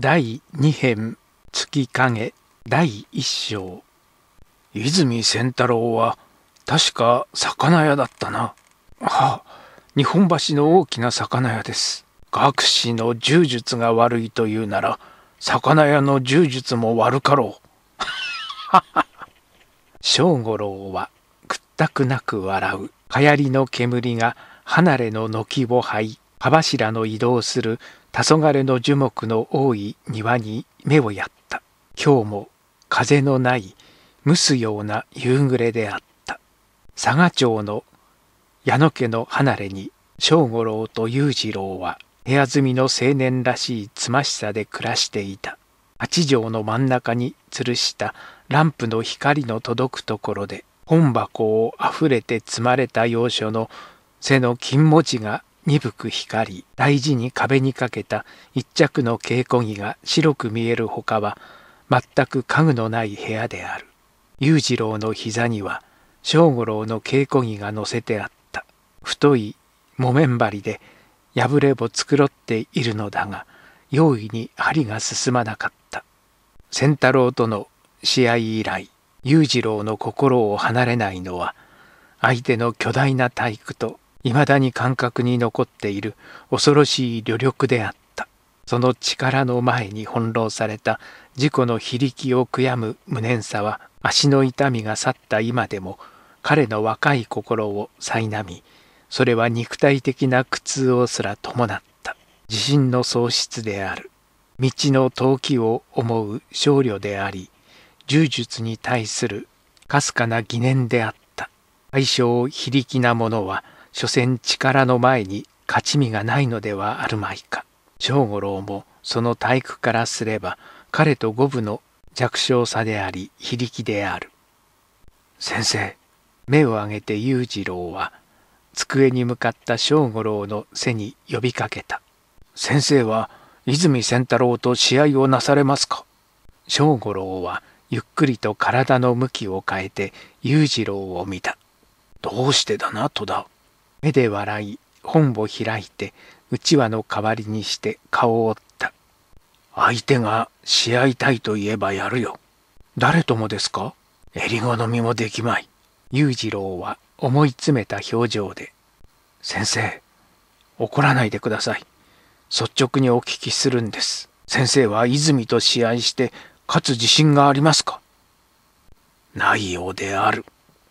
第2編月影第1章泉仙太郎は確か魚屋だったなはあ日本橋の大きな魚屋です学士の柔術が悪いというなら魚屋の柔術も悪かろう 正五郎は屈託なく笑う流行りの煙が離れの軒を這い葉柱の移動する黄昏の樹木の多い庭に目をやった今日も風のない蒸すような夕暮れであった佐賀町の矢野家の離れに正五郎と裕次郎は部屋住みの青年らしいつましさで暮らしていた八畳の真ん中に吊るしたランプの光の届くところで本箱をあふれて積まれた要所の背の金文字が鈍く光り大事に壁にかけた一着の稽古着が白く見えるほかは全く家具のない部屋である裕次郎の膝には正五郎の稽古着が乗せてあった太い木綿針で破れぼ繕っているのだが容易に針が進まなかった仙太郎との試合以来裕次郎の心を離れないのは相手の巨大な体育と未だに感覚に残っている恐ろしい旅力であった。その力の前に翻弄された自己の非力を悔やむ無念さは足の痛みが去った今でも彼の若い心を苛みそれは肉体的な苦痛をすら伴った自信の喪失である道の遠きを思う僧侶であり柔術に対するかすかな疑念であった相性非力なものは所詮力の前に勝ち身がないのではあるまいか。正五郎もその体育からすれば彼と五分の弱小さであり非力である。先生、目を上げて裕次郎は机に向かった正五郎の背に呼びかけた。先生は泉仙太郎と試合をなされますか正五郎はゆっくりと体の向きを変えて裕次郎を見た。どうしてだな、戸田。目で笑い本を開いてうちわの代わりにして顔を折った相手が試合たいと言えばやるよ誰ともですか襟り好みもできまい裕次郎は思い詰めた表情で先生怒らないでください率直にお聞きするんです先生は泉と試合して勝つ自信がありますかないようである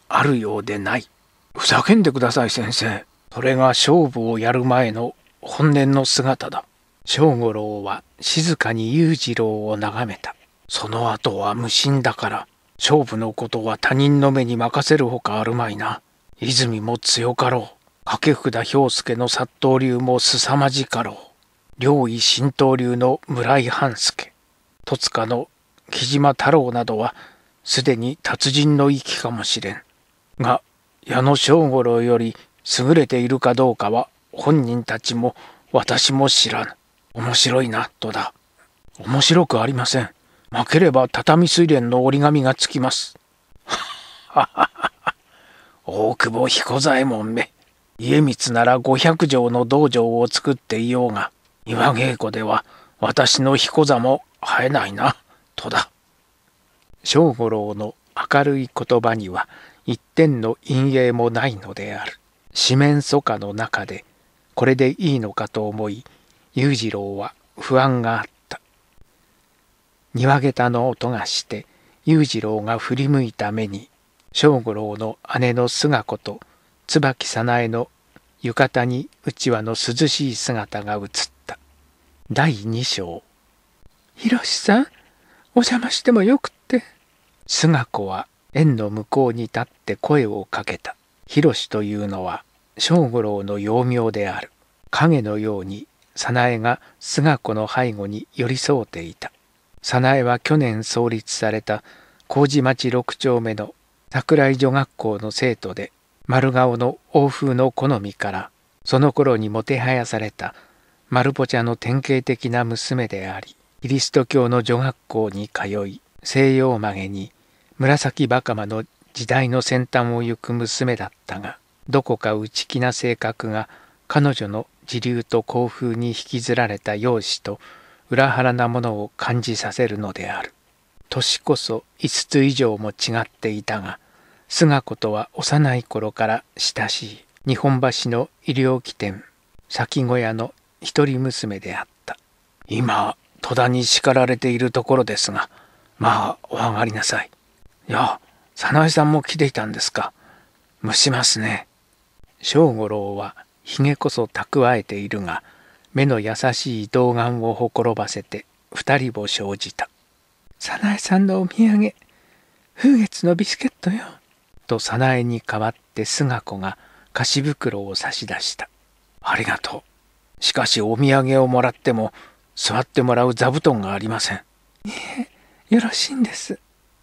あるようでないふざけんでください先生。それが勝負をやる前の本年の姿だ。正五郎は静かに裕次郎を眺めた。その後は無心だから、勝負のことは他人の目に任せるほかあるまいな。泉も強かろう。掛札氷介の殺到流も凄まじかろう。両位新刀流の村井半助。戸塚の木島太郎などは、すでに達人の域かもしれん。が、矢野正五郎より優れているかどうかは本人たちも私も知らぬ。面白いな、とだ。面白くありません。負ければ畳水蓮の折り紙がつきます。大久保彦左衛門め。家光なら五百条畳の道場を作っていようが、庭稽古では私の彦座も生えないな、とだ。正五郎の明るい言葉には一点の陰影もないのである。四面楚歌の中で、これでいいのかと思い、裕次郎は不安があった。庭下駄の音がして、裕次郎が振り向いた目に、正五郎の姉の菅子と椿早苗の浴衣にうちわの涼しい姿が映った。第二章。ひろしさん、お邪魔してもよくって。菅子は縁の向こうに立って声をかけた。ひろというのは正五郎の幼名である。影のように早苗が菅子の背後に寄り添うていた。早苗は去年創立された麹町六丁目の桜井女学校の生徒で丸顔の欧風の好みからその頃にもてはやされた丸ポチャの典型的な娘でありキリスト教の女学校に通い西洋曲げに紫バカマの時代の先端を行く娘だったがどこか内気な性格が彼女の自流と興風に引きずられた容姿と裏腹なものを感じさせるのである年こそ5つ以上も違っていたが須賀子とは幼い頃から親しい日本橋の医療機店先小屋の一人娘であった今戸田に叱られているところですがまあお上がりなさいや早苗さんも来ていたんですか蒸しますね正五郎はひげこそ蓄えているが目の優しい童顔をほころばせて二人を生じた早苗さんのお土産風月のビスケットよと早苗に代わって菅子が菓子袋を差し出したありがとうしかしお土産をもらっても座ってもらう座布団がありませんいえよろしいんです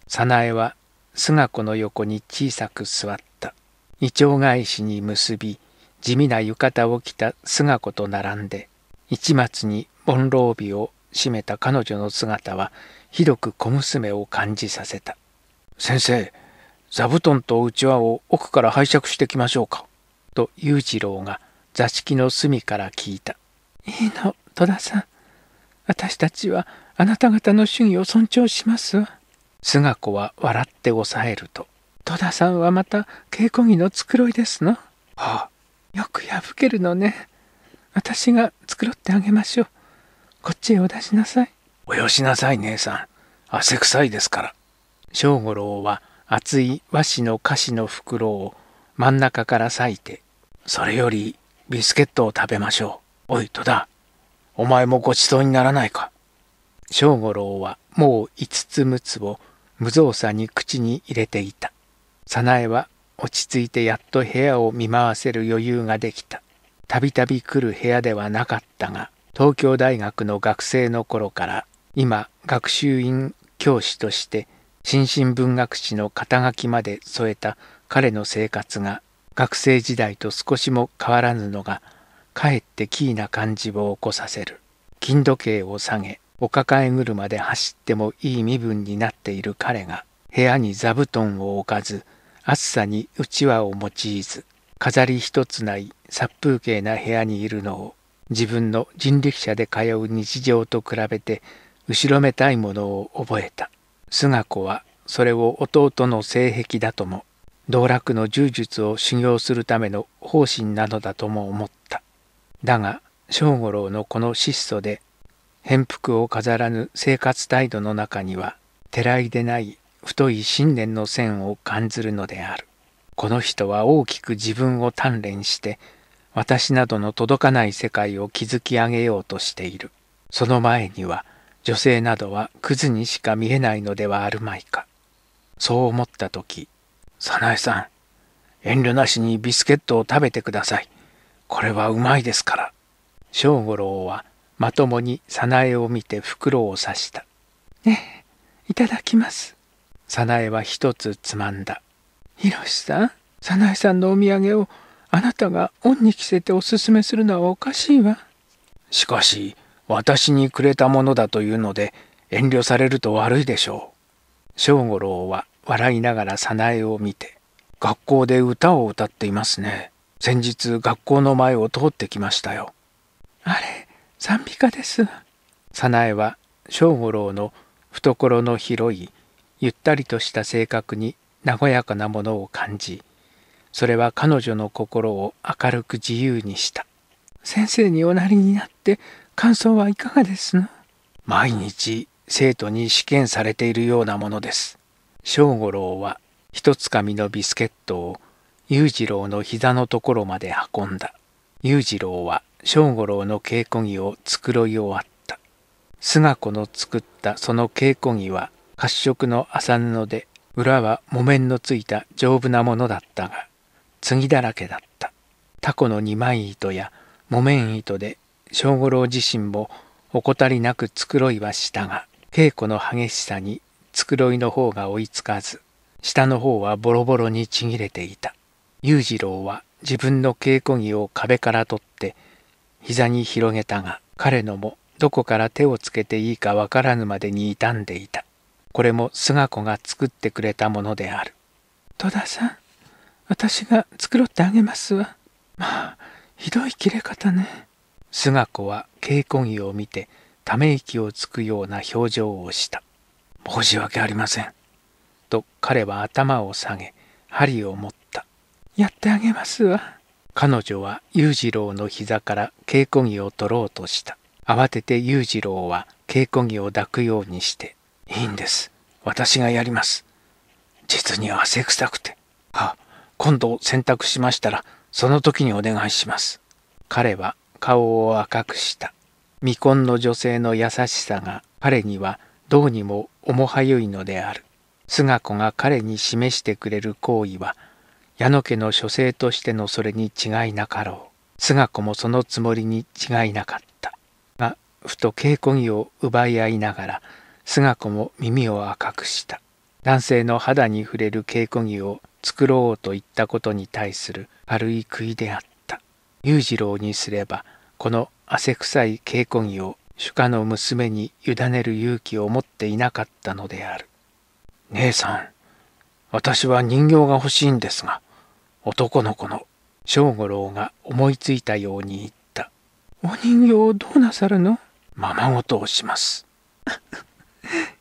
早苗は菅子の横に小さく座った。胃腸返しに結び、地味な浴衣を着た菅子と並んで、市松に盆浪日を締めた彼女の姿は、ひどく小娘を感じさせた。先生、座布団とうちわを奥から拝借してきましょうか。と裕次郎が座敷の隅から聞いた。いいの、戸田さん。私たちはあなた方の主義を尊重しますわ。菅子は笑って抑えると「戸田さんはまた稽古着の繕いですの?」はあよく破けるのね私が繕ってあげましょうこっちへお出しなさいおよしなさい姉さん汗臭いですから正五郎は厚い和紙の菓子の袋を真ん中から裂いてそれよりビスケットを食べましょうおい戸田お前もごちそうにならないか正五郎はもう五つ六つを無造作に口に入れていた。早苗は落ち着いてやっと部屋を見回せる余裕ができた。たびたび来る部屋ではなかったが、東京大学の学生の頃から今学習院教師として新進文学史の肩書きまで添えた彼の生活が学生時代と少しも変わらぬのがかえってキーな感じを起こさせる。金時計を下げお抱え車で走ってもいい身分になっている彼が部屋に座布団を置かず暑さにうちわを用いず飾り一つない殺風景な部屋にいるのを自分の人力車で通う日常と比べて後ろめたいものを覚えた菅子はそれを弟の性癖だとも道楽の柔術を修行するための方針なのだとも思っただが正五郎のこの質素で返服を飾らぬ生活態度の中には、てらいでない太い信念の線を感じるのである。この人は大きく自分を鍛錬して、私などの届かない世界を築き上げようとしている。その前には、女性などはクズにしか見えないのではあるまいか。そう思った時、早苗さん、遠慮なしにビスケットを食べてください。これはうまいですから。正五郎はまともに早苗を見て袋を刺した。ねえ、いただきます。早苗は一つつまんだ。ひろしさん、早苗さんのお土産をあなたが恩に着せておすすめするのはおかしいわ。しかし、私にくれたものだというので、遠慮されると悪いでしょう。正五郎は笑いながら早苗を見て、学校で歌を歌っていますね。先日学校の前を通ってきましたよ。あれ、賛美歌です。早苗は正五郎の懐の広いゆったりとした性格に和やかなものを感じそれは彼女の心を明るく自由にした先生におなりになって感想はいかがですの毎日生徒に試験されているようなものです正五郎は一つかみのビスケットを裕次郎の膝のところまで運んだ裕次郎は正五郎の稽古着を繕い終わった。菅子の作ったその稽古着は褐色の麻布で、裏は木綿のついた丈夫なものだったが、継ぎだらけだった。タコの二枚糸や木綿糸で、正五郎自身も怠りなく繕いはしたが、稽古の激しさに繕いの方が追いつかず、下の方はボロボロにちぎれていた。裕次郎は自分の稽古着を壁から取って、膝に広げたが彼のもどこから手をつけていいかわからぬまでに傷んでいたこれも菅子が作ってくれたものである戸田さん私が作ろってあげますわまあひどい切れ方ね菅子は稽古着を見てため息をつくような表情をした申し訳ありませんと彼は頭を下げ針を持ったやってあげますわ彼女は裕次郎の膝から稽古着を取ろうとした。慌てて裕次郎は稽古着を抱くようにして、いいんです。私がやります。実に汗臭くて。あ、今度洗濯しましたら、その時にお願いします。彼は顔を赤くした。未婚の女性の優しさが彼にはどうにも重はゆいのである。菅子が彼に示してくれる行為は、矢野家の書生としてのそれに違いなかろう。菅子もそのつもりに違いなかった。が、ふと稽古着を奪い合いながら、菅子も耳を赤くした。男性の肌に触れる稽古着を作ろうと言ったことに対する軽い悔いであった。裕次郎にすれば、この汗臭い稽古着を主家の娘に委ねる勇気を持っていなかったのである。姉さん、私は人形が欲しいんですが、男の子の正五郎が思いついたように言った。お人形をどうなさるのままごとをします。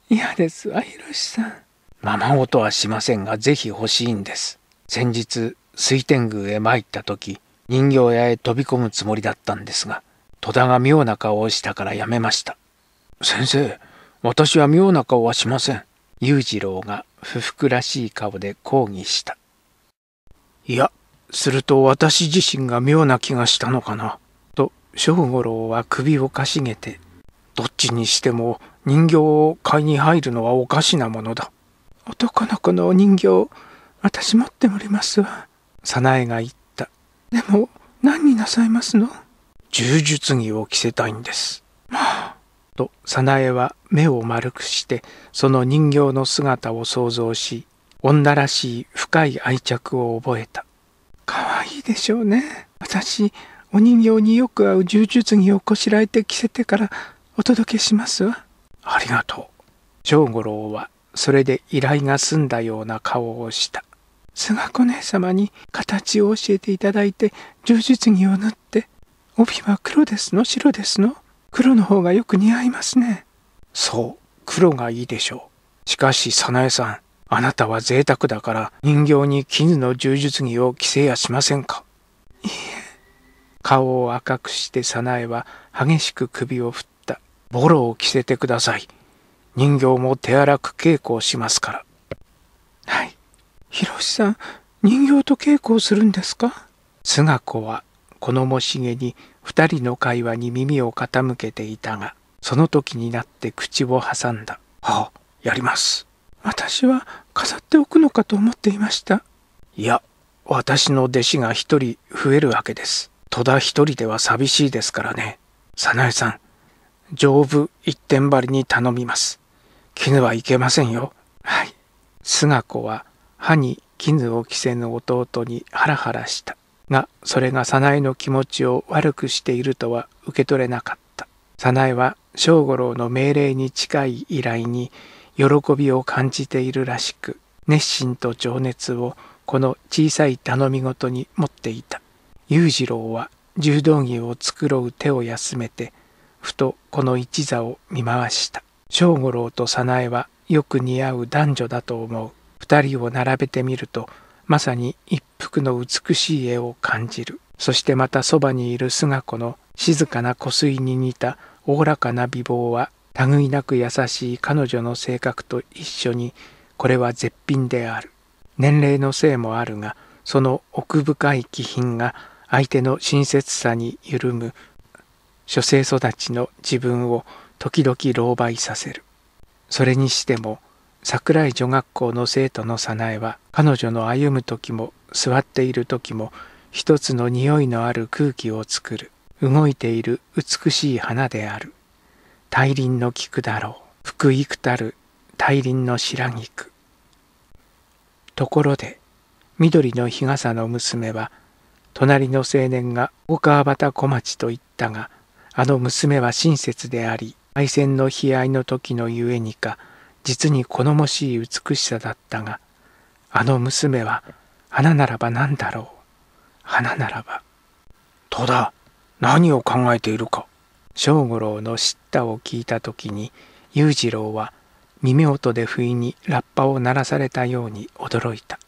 嫌ですわ、ひろしさん。ままごとはしませんが、ぜひ欲しいんです。先日、水天宮へ参った時、人形屋へ飛び込むつもりだったんですが、戸田が妙な顔をしたからやめました。先生、私は妙な顔はしません。裕次郎が不服らしい顔で抗議した。いや、すると私自身が妙な気がしたのかな。と、正五郎は首をかしげて、どっちにしても人形を買いに入るのはおかしなものだ。男の子のお人形、私持っておりますわ。早苗が言った。でも、何になさいますの柔術着を着せたいんです。まあ。と、早苗は目を丸くして、その人形の姿を想像し、女らしい深い愛着を覚えた。可愛いでしょうね。私、お人形によく合う柔術着をこしらえて着せてからお届けしますわ。ありがとう。正五郎はそれで依頼が済んだような顔をした。菅子姉様に形を教えていただいて柔術着を縫って、帯は黒ですの白ですの黒の方がよく似合いますね。そう、黒がいいでしょう。しかし、早苗さん、あなたは贅沢だから人形に絹の柔術着を着せやしませんかいえ。顔を赤くして早苗は激しく首を振った。ボロを着せてください。人形も手荒く稽古をしますから。はい。ひろしさん、人形と稽古をするんですか菅賀子はこのもしげに二人の会話に耳を傾けていたが、その時になって口を挟んだ。はあ、やります。私は飾っておくのかと思っていましたいや私の弟子が一人増えるわけです戸田一人では寂しいですからね早苗さん丈夫一点張りに頼みます絹はいけませんよはい菅子は歯に絹を着せぬ弟にハラハラしたがそれが早苗の気持ちを悪くしているとは受け取れなかった早苗は正五郎の命令に近い依頼に喜びを感じているらしく熱心と情熱をこの小さい頼み事に持っていた裕次郎は柔道着を繕う手を休めてふとこの一座を見回した正五郎と早苗はよく似合う男女だと思う2人を並べてみるとまさに一服の美しい絵を感じるそしてまたそばにいる菅子の静かな湖水に似たおおらかな美貌は類なく優しい彼女の性格と一緒にこれは絶品である年齢のせいもあるがその奥深い気品が相手の親切さに緩む書生育ちの自分を時々狼狽させるそれにしても桜井女学校の生徒の早苗は彼女の歩む時も座っている時も一つの匂いのある空気を作る動いている美しい花である大輪の菊だろう福幾たる大輪の白菊ところで緑の日傘の娘は隣の青年が大川端小町と言ったがあの娘は親切であり愛戦の悲哀の時のゆえにか実に好もしい美しさだったがあの娘は花ならば何だろう花ならば戸田何を考えているか正五郎の叱咤を聞いた時に裕次郎は耳音で不意にラッパを鳴らされたように驚いた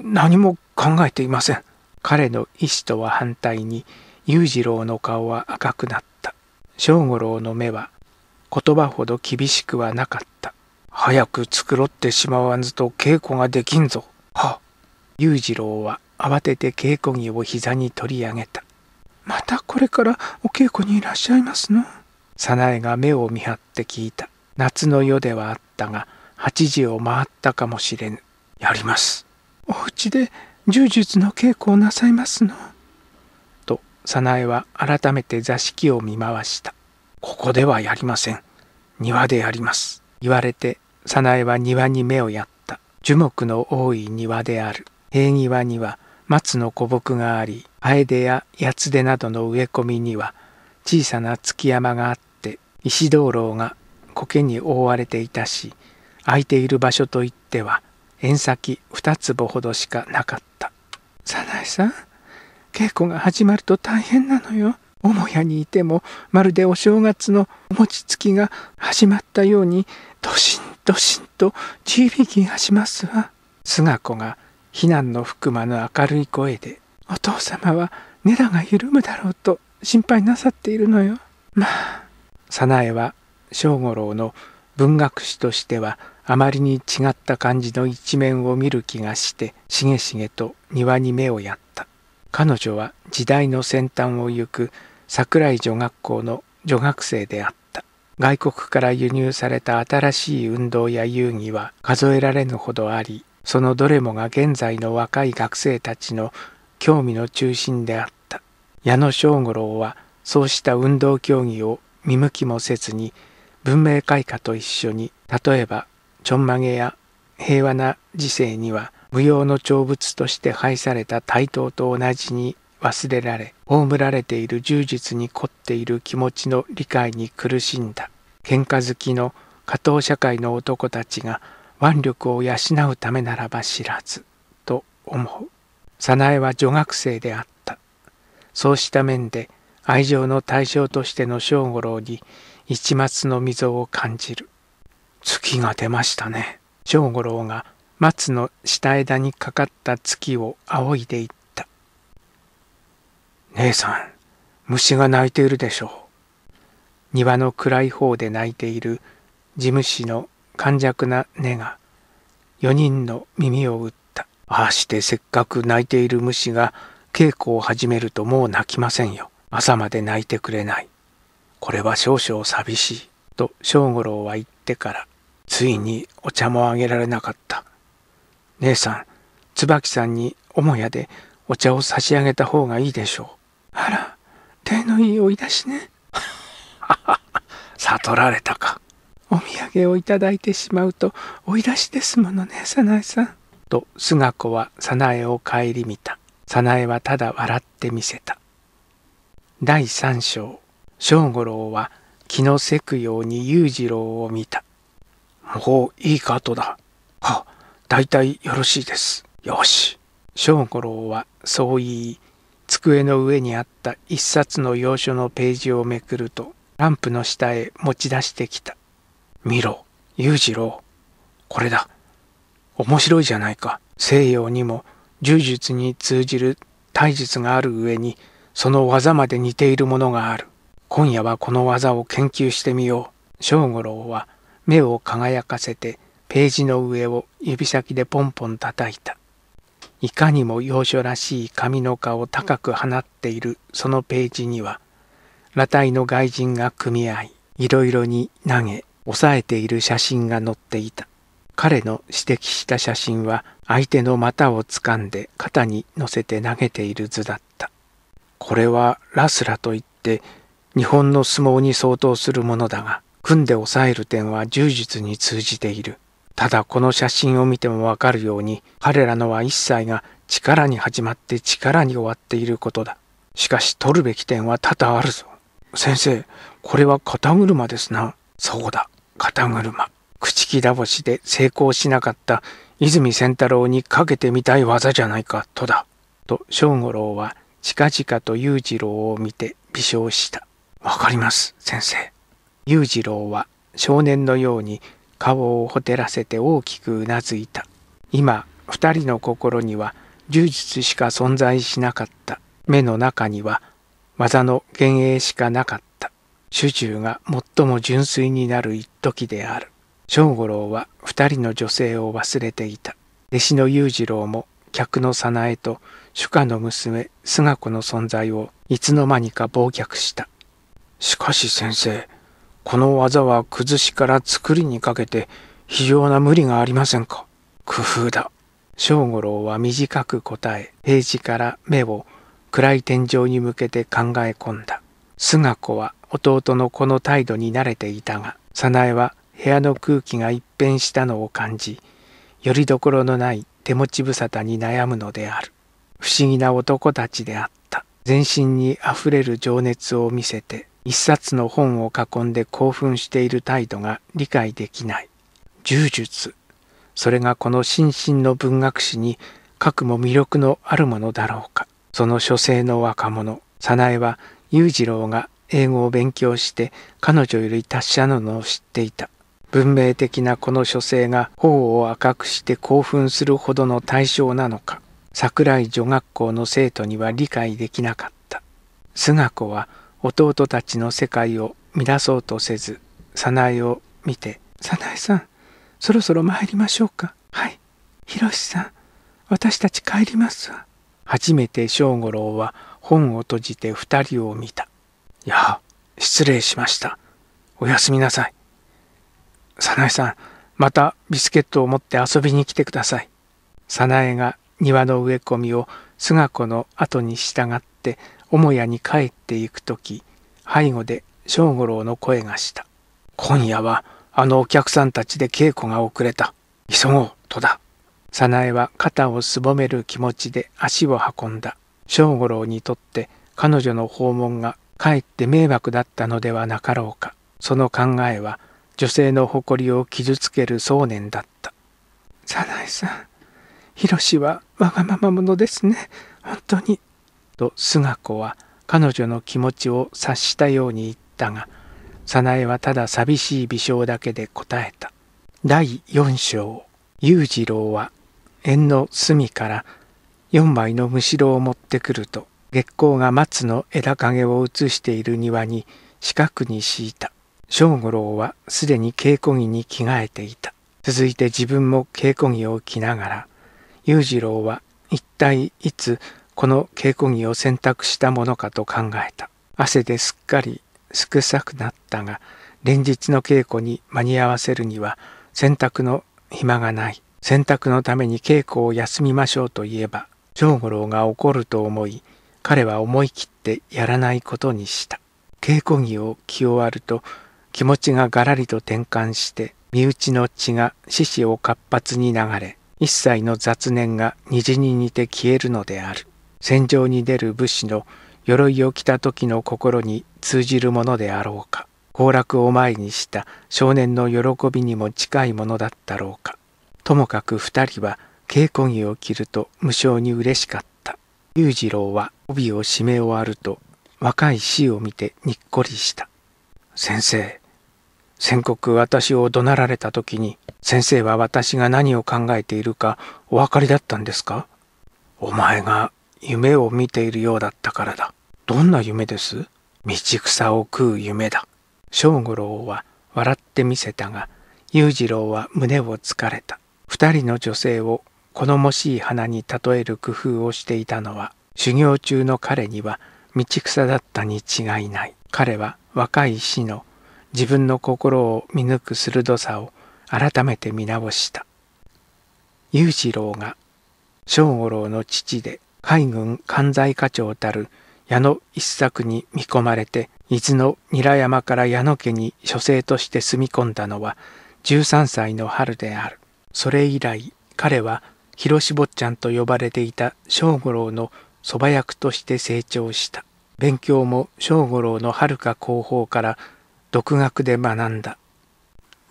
何も考えていません彼の意思とは反対に裕次郎の顔は赤くなった正五郎の目は言葉ほど厳しくはなかった早く繕ってしまわずと稽古ができんぞは裕次郎は慌てて稽古着を膝に取り上げたまたこれからお稽古にいらっしゃいますの早苗が目を見張って聞いた夏の夜ではあったが8時を回ったかもしれぬやりますお家で柔術の稽古をなさいますのと早苗は改めて座敷を見回したここではやりません庭でやります言われて早苗は庭に目をやった樹木の多い庭である塀際には松の古木がありえでや八でなどの植え込みには小さな築山があって石灯籠が苔に覆われていたし空いている場所といっては縁先二坪ほどしかなかった早苗さん稽古が始まると大変なのよ母屋にいてもまるでお正月のお餅つきが始まったようにどしんどしんと地びきがしますわ菅子が避難の含間の明るい声で、お父様は根ラが緩むだろうと心配なさっているのよ。まあ、早苗は正五郎の文学史としてはあまりに違った感じの一面を見る気がしてしげしげと庭に目をやった彼女は時代の先端を行く桜井女学校の女学生であった外国から輸入された新しい運動や遊戯は数えられぬほどありそのどれもが現在の若い学生たちの興味の中心であった矢野正五郎はそうした運動競技を見向きもせずに文明開化と一緒に例えばちょんまげや平和な時世には無用の長物として廃された台頭と同じに忘れられ葬られている充実に凝っている気持ちの理解に苦しんだ喧嘩好きの下等社会の男たちが腕力を養うためならば知らずと思う早苗は女学生であったそうした面で愛情の対象としての正五郎に一抹の溝を感じる月が出ましたね正五郎が松の下枝にかかった月を仰いでいった姉さん虫が鳴いているでしょう庭の暗い方で鳴いている事務士の軟弱な根が4人の耳を打ったああしてせっかく泣いている虫が稽古を始めるともう泣きませんよ朝まで泣いてくれないこれは少々寂しいと正五郎は言ってからついにお茶もあげられなかった姉さん椿さんに母屋でお茶を差し上げた方がいいでしょうあら手のいい追い出しね 悟られたかお土産をいただいてしまうと追い出しですものね早苗さん」と菅子は早苗を顧みた早苗はただ笑ってみせた第三章正五郎は気のせくように裕次郎を見た「もういいかとだ」は大体よろしいですよし正五郎はそう言い机の上にあった一冊の洋書のページをめくるとランプの下へ持ち出してきた見ろ裕次郎これだ面白いじゃないか西洋にも柔術に通じる体術がある上にその技まで似ているものがある今夜はこの技を研究してみよう正五郎は目を輝かせてページの上を指先でポンポン叩いたいかにも幼所らしい髪の皮を高く放っているそのページには裸体の外人が組合いいろいろに投げ押さえている写真が載っていた。彼の指摘した写真は相手の股を掴んで肩に乗せて投げている図だった。これはラスラといって日本の相撲に相当するものだが、組んで抑える点は柔術に通じている。ただこの写真を見てもわかるように彼らのは一切が力に始まって力に終わっていることだ。しかし取るべき点は多々あるぞ。先生、これは肩車ですな。そうだ。肩車朽木だぼしで成功しなかった泉仙太郎にかけてみたい技じゃないかとだと正五郎は近々と裕次郎を見て微笑したわかります先生裕次郎は少年のように顔をほてらせて大きくうなずいた今二人の心には柔術しか存在しなかった目の中には技の幻影しかなかった主従が最も純粋になる一時である正五郎は二人の女性を忘れていた弟子の裕次郎も客の早苗と主家の娘菅子の存在をいつの間にか忘却したしかし先生この技は崩しから作りにかけて非常な無理がありませんか工夫だ正五郎は短く答え平時から目を暗い天井に向けて考え込んだ菅子は弟のこの態度に慣れていたが早苗は部屋の空気が一変したのを感じよりどころのない手持ち無沙汰に悩むのである不思議な男たちであった全身にあふれる情熱を見せて一冊の本を囲んで興奮している態度が理解できない柔術それがこの心身の文学史にかくも魅力のあるものだろうかその書生の若者早苗は裕次郎が英語を勉強して彼女より達者なのを知っていた文明的なこの書生が頬を赤くして興奮するほどの対象なのか桜井女学校の生徒には理解できなかった菅子は弟たちの世界を乱そうとせず早苗を見て「早苗さんそろそろ参りましょうかはいひろしさん私たち帰りますわ」初めて正五郎は本を閉じて2人を見たいや、失礼しました。おやすみなさい。早苗さん、またビスケットを持って遊びに来てください。早苗が庭の植え込みを菅子の後に従って母屋に帰っていく時背後で正五郎の声がした「今夜はあのお客さんたちで稽古が遅れた急ごうとだ。早苗は肩をすぼめる気持ちで足を運んだ正五郎にとって彼女の訪問がかえって迷惑だったのではなかろうかその考えは女性の誇りを傷つける想念だった早苗さんヒロはわがまま者ですね本当に」と菅賀子は彼女の気持ちを察したように言ったが早苗はただ寂しい微笑だけで答えた第4章裕次郎は縁の隅から4枚のむしろを持ってくると月光が松の枝影を映している庭に四角に敷いた正五郎はすでに稽古着に着替えていた続いて自分も稽古着を着ながら裕次郎は一体いつこの稽古着を選択したものかと考えた汗ですっかり少さくなったが連日の稽古に間に合わせるには洗濯の暇がない洗濯のために稽古を休みましょうと言えば正五郎が怒ると思い彼は思い切ってやらないことにした稽古着を着終わると気持ちががらりと転換して身内の血が獅子を活発に流れ一切の雑念が虹に似て消えるのである戦場に出る武士の鎧を着た時の心に通じるものであろうか行楽を前にした少年の喜びにも近いものだったろうかともかく二人は稽古着を着ると無性に嬉しかった裕次郎は帯を締め終わると若い死を見てにっこりした先生先刻私を怒鳴られた時に先生は私が何を考えているかお分かりだったんですかお前が夢を見ているようだったからだどんな夢です道草を食う夢だ正五郎は笑ってみせたが裕次郎は胸をつかれた二人の女性を好ましい花に例える工夫をしていたのは修行中の彼には道草だったに違いない彼は若い死の自分の心を見抜く鋭さを改めて見直した裕次郎が正五郎の父で海軍艦在課長たる矢野一作に見込まれて伊豆の韮山から矢野家に書生として住み込んだのは13歳の春であるそれ以来彼は広し坊ちゃんと呼ばれていた正五郎の蕎麦役として成長した勉強も正五郎のはるか後方から独学で学んだ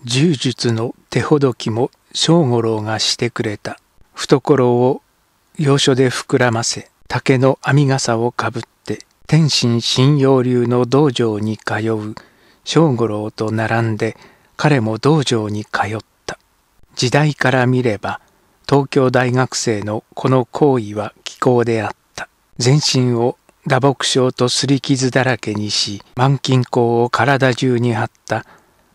柔術の手ほどきも正五郎がしてくれた懐を要所で膨らませ竹の編み傘をかぶって天心信用流の道場に通う正五郎と並んで彼も道場に通った時代から見れば東京大学生のこの行為は気候であった全身を打撲症とすり傷だらけにし満金孔を体中に張った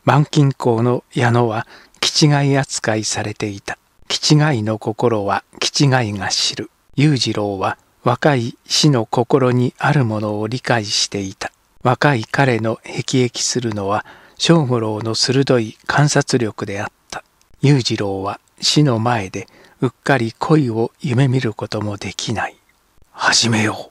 満金孔の矢野は気違い扱いされていた気違いの心は気違いが知る裕次郎は若い死の心にあるものを理解していた若い彼の辟易するのは正五郎の鋭い観察力であった裕次郎は死の前でうっかり恋を夢見ることもできない始めよう。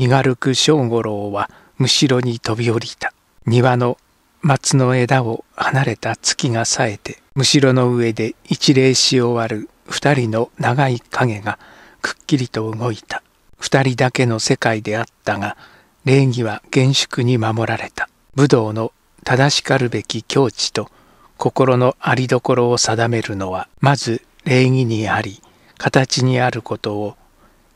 身軽く正五郎はむしろに飛び降りた。庭の松の枝を離れた月が冴えて、むしろの上で一礼し終わる二人の長い影がくっきりと動いた。二人だけの世界であったが、礼儀は厳粛に守られた。武道の正しかるべき境地と心のありどころを定めるのは、まず礼儀にあり、形にあることを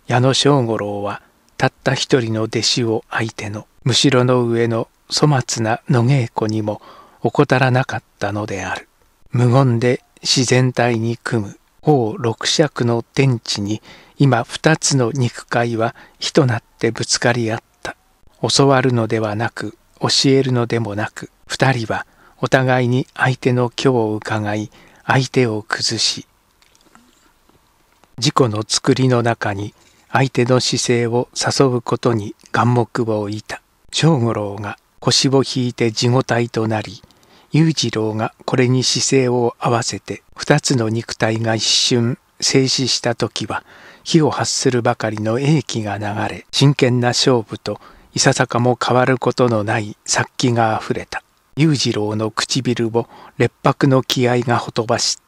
矢野正五郎はたった一人の弟子を相手のむしろの上の粗末な野稽古にも怠らなかったのである無言で自然体に組む王六尺の天地に今二つの肉塊は火となってぶつかり合った教わるのではなく教えるのでもなく二人はお互いに相手の虚を伺い相手を崩し自己の作りの中に相手の姿勢を誘うことに眼目を置いた正五郎が腰を引いて地ごたとなり裕次郎がこれに姿勢を合わせて二つの肉体が一瞬静止した時は火を発するばかりの英気が流れ真剣な勝負といささかも変わることのない殺気があふれた裕次郎の唇を劣迫の気合がほとばした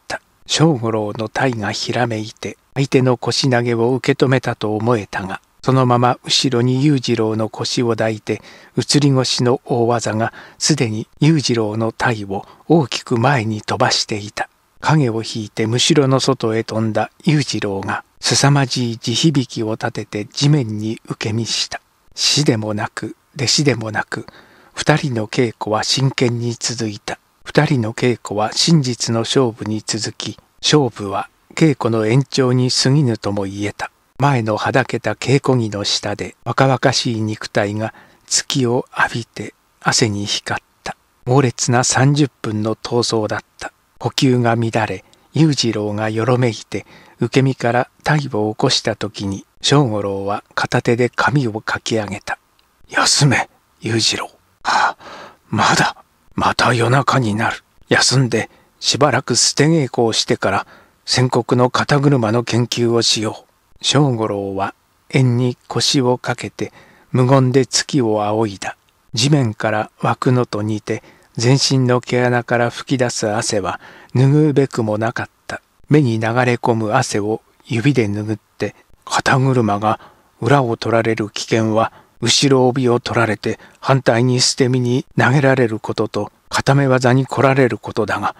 正五郎の体がひらめいて、相手の腰投げを受け止めたと思えたが、そのまま後ろに裕次郎の腰を抱いて、移り腰の大技がすでに裕次郎の体を大きく前に飛ばしていた。影を引いてむしろの外へ飛んだ裕次郎が、凄まじい地響きを立てて地面に受け身した。死でもなく、弟子でもなく、二人の稽古は真剣に続いた。二人の稽古は真実の勝負に続き勝負は稽古の延長に過ぎぬとも言えた前のはだけた稽古着の下で若々しい肉体が月を浴びて汗に光った猛烈な30分の闘争だった呼吸が乱れ裕次郎がよろめいて受け身から体を起こした時に正五郎は片手で髪をかき上げた「休め裕次郎」はあ「まだ」また夜中になる。休んで、しばらく捨て稽古をしてから、戦国の肩車の研究をしよう。正五郎は、縁に腰をかけて、無言で月を仰いだ。地面から湧くのと似て、全身の毛穴から吹き出す汗は、拭うべくもなかった。目に流れ込む汗を指で拭って、肩車が裏を取られる危険は後ろ帯を取られて反対に捨て身に投げられることと固め技に来られることだが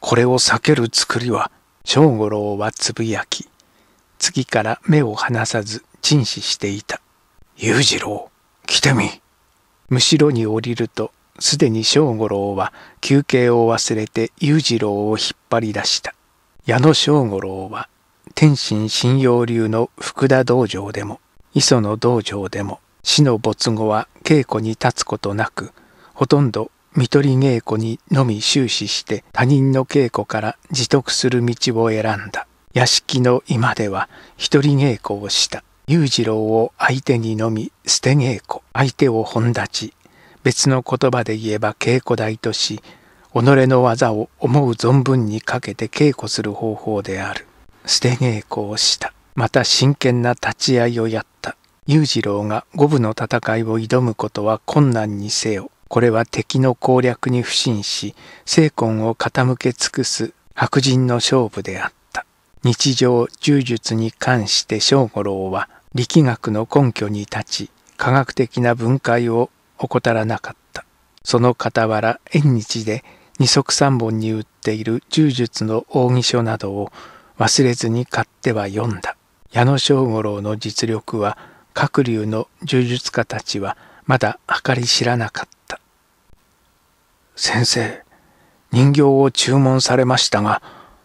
これを避ける作りは正五郎はつぶやき次から目を離さず陳死していた「裕次郎来てみ」むしろに降りるとすでに正五郎は休憩を忘れて裕次郎を引っ張り出した矢野正五郎は天心信用流の福田道場でも磯野道場でも死の没後は稽古に立つことなくほとんど看取り稽古にのみ終始して他人の稽古から自得する道を選んだ屋敷の居間では一人稽古をした裕次郎を相手にのみ捨て稽古相手を本立ち別の言葉で言えば稽古代とし己の技を思う存分にかけて稽古する方法である捨て稽古をしたまた真剣な立ち合いをやった裕次郎が五分の戦いを挑むことは困難にせよこれは敵の攻略に不信し精魂を傾け尽くす白人の勝負であった日常柔術に関して正五郎は力学の根拠に立ち科学的な分解を怠らなかったその傍ら縁日で二足三本に売っている柔術の奥義書などを忘れずに買っては読んだ矢野正五郎の実力は各流の柔術家たちはまだ計り知らなかった先生人形を注文されましたが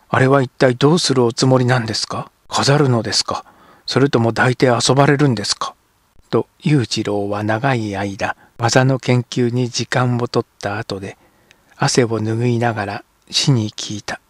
あれは一体どうするおつもりなんですか飾るのですかそれとも抱いて遊ばれるんですかと裕次郎は長い間技の研究に時間を取った後で汗を拭いながら死に聞いた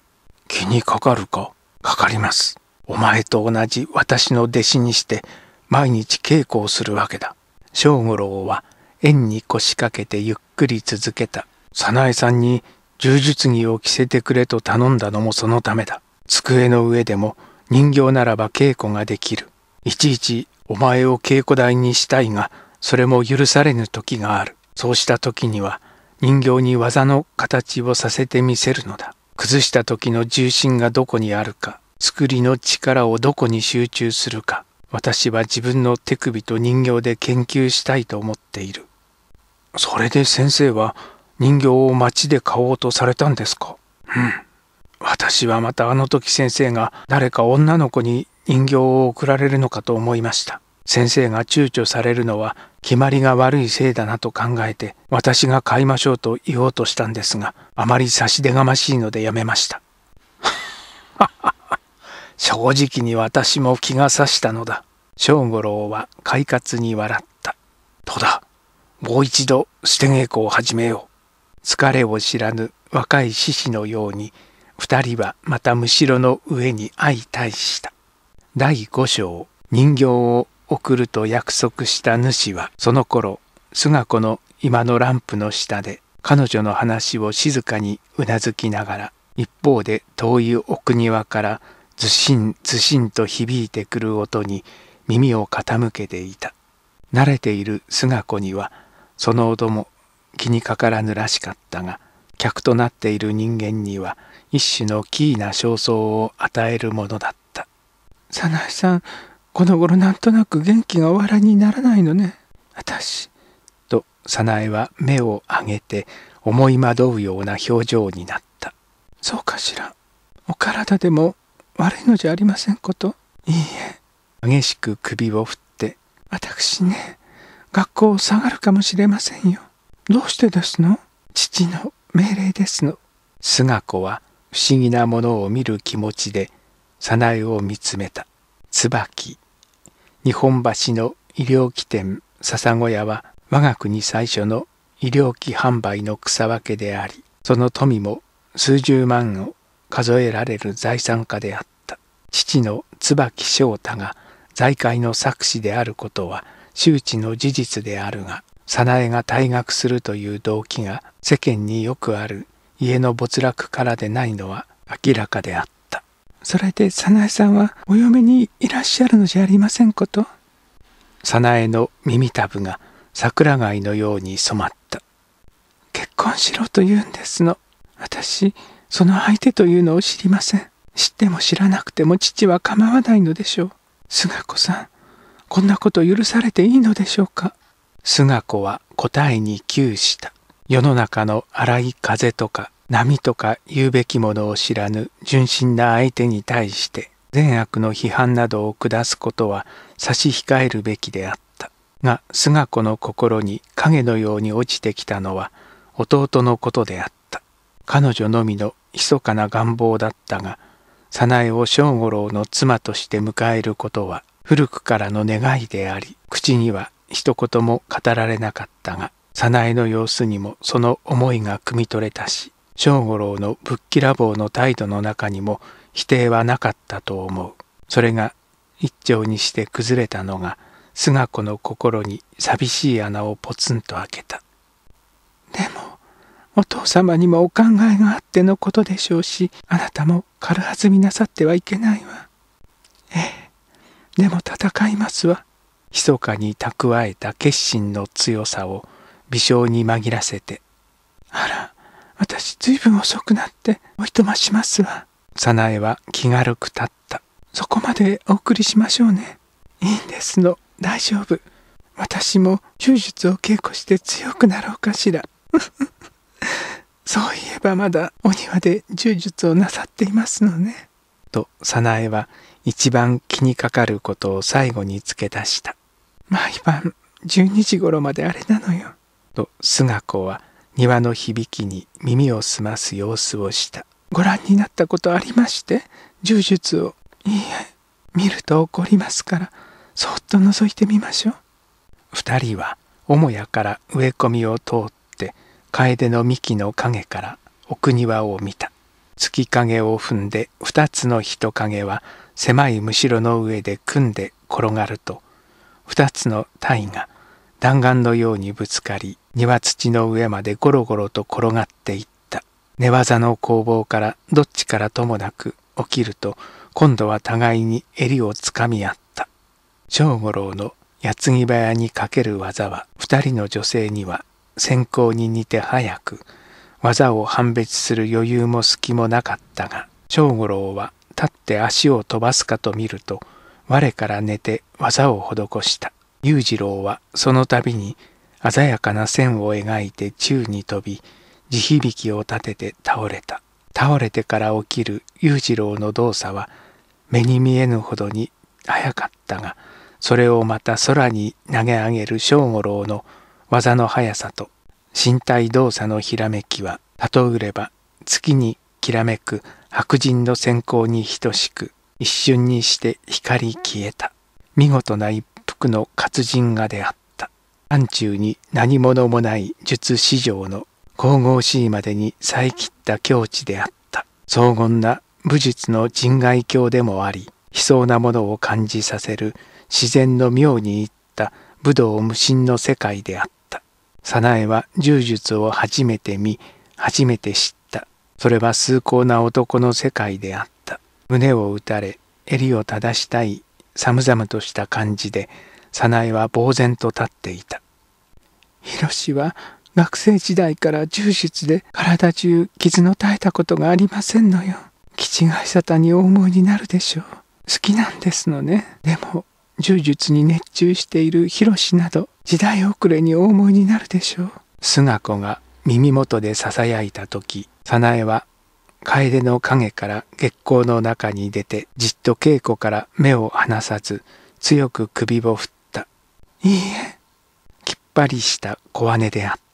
気にかかるかかかりますお前と同じ私の弟子にして毎日稽古をするわけだ。正五郎は縁に腰掛けてゆっくり続けた。早苗さんに柔術着を着せてくれと頼んだのもそのためだ。机の上でも人形ならば稽古ができる。いちいちお前を稽古台にしたいが、それも許されぬ時がある。そうした時には人形に技の形をさせてみせるのだ。崩した時の重心がどこにあるか、作りの力をどこに集中するか、私は自分の手首と人形で研究したいと思っている。それで先生は人形を町で買おうとされたんですかうん。私はまたあの時先生が誰か女の子に人形を贈られるのかと思いました。先生が躊躇されるのは決まりが悪いせいだなと考えて私が買いましょうと言おうとしたんですがあまり差し出がましいのでやめました。正直に私も気がさしたのだ。正五郎は快活に笑った。戸田、もう一度捨て稽古を始めよう。疲れを知らぬ若い獅子のように、二人はまたむしろの上に相対した。第五章、人形を送ると約束した主は、その頃、菅子の今のランプの下で、彼女の話を静かにうなずきながら、一方で遠い奥庭から、ずしんずしんと響いてくる音に耳を傾けていた慣れている菅子にはその音も気にかからぬらしかったが客となっている人間には一種のキーな焦燥を与えるものだった早苗さんこの頃なんとなく元気がお笑いにならないのね私と早苗は目を上げて思い惑うような表情になったそうかしらお体でも悪いのじゃありませんこと。いいえ。激しく首を振って、私ね、学校を下がるかもしれませんよ。どうしてですの父の命令ですの。菅子は不思議なものを見る気持ちで、早苗を見つめた。椿。日本橋の医療機店笹小屋は我が国最初の医療機販売の草分けであり、その富も数十万を数えられる財産家であった父の椿翔太が財界の作詞であることは周知の事実であるが早苗が退学するという動機が世間によくある家の没落からでないのは明らかであったそれで早苗さんはお嫁にいらっしゃるのじゃありませんこと早苗の耳たぶが桜貝のように染まった結婚しろと言うんですの私その相手というのを知りません。知っても知らなくても父は構わないのでしょう。菅子さん、こんなこと許されていいのでしょうか。菅子は答えに窮した。世の中の荒い風とか波とか言うべきものを知らぬ純真な相手に対して善悪の批判などを下すことは差し控えるべきであった。が菅子の心に影のように落ちてきたのは弟のことであった。彼女のみの密かな願望だったが早苗を正五郎の妻として迎えることは古くからの願いであり口には一言も語られなかったが早苗の様子にもその思いが汲み取れたし正五郎のぶっきらぼうの態度の中にも否定はなかったと思うそれが一丁にして崩れたのが菅子の心に寂しい穴をポツンと開けたでもお父様にもお考えがあってのことでしょうしあなたも軽はずみなさってはいけないわええでも戦いますわ密かに蓄えた決心の強さを微笑に紛らせてあら私ずいぶん遅くなっておいとましますわ早苗は気軽く立ったそこまでお送りしましょうねいいんですの大丈夫私も手術を稽古して強くなろうかしらそういえばまだお庭で柔術をなさっていますのね。と早苗は一番気にかかることを最後に付け出した。毎晩12時頃まであれなのよ。と菅子は庭の響きに耳を澄ます様子をした。ご覧になったことありまして柔術を。いいえ、見ると怒りますから、そっと覗いてみましょう。二人は母屋から植え込みを通って楓の幹の影から奥庭を見た月影を踏んで二つの人影は狭いむしろの上で組んで転がると二つの体が弾丸のようにぶつかり庭土の上までゴロゴロと転がっていった寝技の攻防からどっちからともなく起きると今度は互いに襟をつかみ合った正五郎の矢継ぎ早にかける技は二人の女性には先行に似て早く技を判別する余裕も隙もなかったが正五郎は立って足を飛ばすかと見ると我から寝て技を施した裕次郎はその度に鮮やかな線を描いて宙に飛び地響きを立てて倒れた倒れてから起きる裕次郎の動作は目に見えぬほどに早かったがそれをまた空に投げ上げる正五郎の技の速さと身体動作のひらめきは例えれば月にきらめく白人の閃光に等しく一瞬にして光り消えた見事な一服の活人画であった暗中に何者もない術史上の神々しいまでに遮え切った境地であった荘厳な武術の人外境でもあり悲壮なものを感じさせる自然の妙にいった武道無心の世界であった早苗は柔術を初めて見、初めて知った。それは崇高な男の世界であった。胸を打たれ、襟を正したい、寒々とした感じで、早苗は呆然と立っていた。ヒロシは学生時代から柔術で体中傷の絶えたことがありませんのよ。気違い沙汰にお思いになるでしょう。好きなんですのね。でも柔術に熱中している広志など時代遅れにお思いになるでしょう菅子が耳元でささやいた時早苗は楓の影から月光の中に出てじっと稽古から目を離さず強く首を振ったいいえきっぱりした小姉であった